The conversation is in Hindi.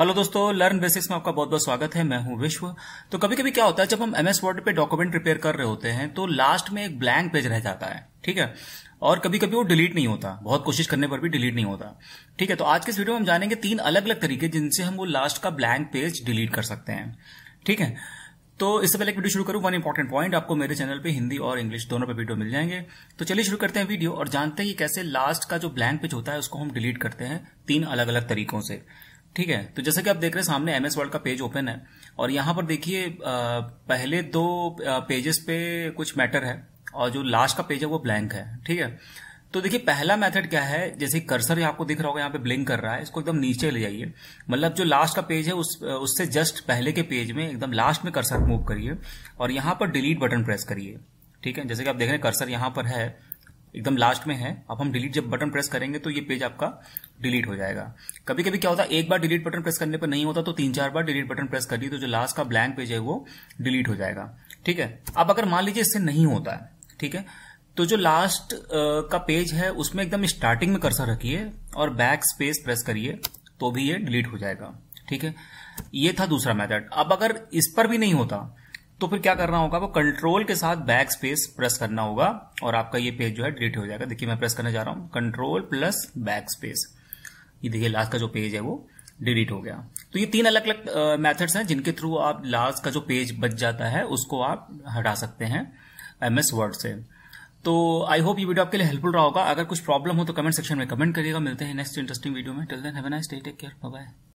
हेलो दोस्तों लर्न बेसिक्स में आपका बहुत बहुत स्वागत है मैं हूं विश्व तो कभी कभी क्या होता है जब हम एमएस वर्ड पे डॉक्यूमेंट प्रिपेयर कर रहे होते हैं तो लास्ट में एक ब्लैंक पेज रह जाता है ठीक है और कभी कभी वो डिलीट नहीं होता बहुत कोशिश करने पर भी डिलीट नहीं होता ठीक है तो आज के इस वीडियो में हम जानेंगे तीन अलग अलग तरीके जिनसे हम वो लास्ट का ब्लैंक पेज डिलीट कर सकते हैं ठीक है तो इससे पहले एक वीडियो शुरू करूँ वन इंपॉर्टेंट पॉइंट आपको मेरे चैनल पे हिंदी और इंग्लिश दोनों पे वीडियो मिल जाएंगे तो चलिए शुरू करते हैं वीडियो और जानते हैं कि कैसे लास्ट का जो ब्लैंक पेज होता है उसको हम डिलीट करते हैं तीन अलग अलग तरीकों से ठीक है तो जैसे कि आप देख रहे हैं सामने एमएस वर्ल्ड का पेज ओपन है और यहां पर देखिए पहले दो पेजेस पे कुछ मैटर है और जो लास्ट का पेज है वो ब्लैंक है ठीक है तो देखिए पहला मेथड क्या है जैसे कर्सर आपको दिख रहा होगा यहाँ पे ब्लिंक कर रहा है इसको एकदम नीचे ले जाइए मतलब जो लास्ट का पेज है उस उससे जस्ट पहले के पेज में एकदम लास्ट में कर्सर मूव करिए और यहाँ पर डिलीट बटन प्रेस करिए ठीक है जैसे कि आप देख रहे हैं कर्सर यहाँ पर है एकदम लास्ट में है अब हम डिलीट जब बटन प्रेस करेंगे तो ये पेज आपका डिलीट हो जाएगा कभी कभी क्या होता है एक बार डिलीट बटन प्रेस करने पर नहीं होता तो तीन चार बार डिलीट बटन प्रेस करिए तो जो लास्ट का ब्लैंक पेज है वो डिलीट हो जाएगा ठीक है अब अगर मान लीजिए इससे नहीं होता है ठीक है तो जो लास्ट का पेज है उसमें एकदम स्टार्टिंग में कर्सर रखिए और बैक स्पेस प्रेस करिए तो भी ये डिलीट हो जाएगा ठीक है ये था दूसरा मेथड अब अगर इस पर भी नहीं होता तो फिर क्या करना होगा वो कंट्रोल के साथ बैक स्पेस प्रेस करना होगा और आपका ये पेज जो है डिलीट हो जाएगा देखिए मैं प्रेस करने जा रहा हूं कंट्रोल प्लस बैक स्पेस ये देखिए लास्ट का जो पेज है वो डिलीट हो गया तो ये तीन अलग अलग मेथड्स हैं जिनके थ्रू आप लास्ट का जो पेज बच जाता है उसको आप हटा सकते हैं एमएस वर्ड से तो आई होप ये वीडियो आपके लिए हेल्पफुल रहा होगा अगर कुछ प्रॉब्लम हो तो कमेंट सेक्शन में कमेंट करिएगा मिलते हैं नेक्स्ट इंटरेस्टिंग वीडियो में till then have a nice day take care bye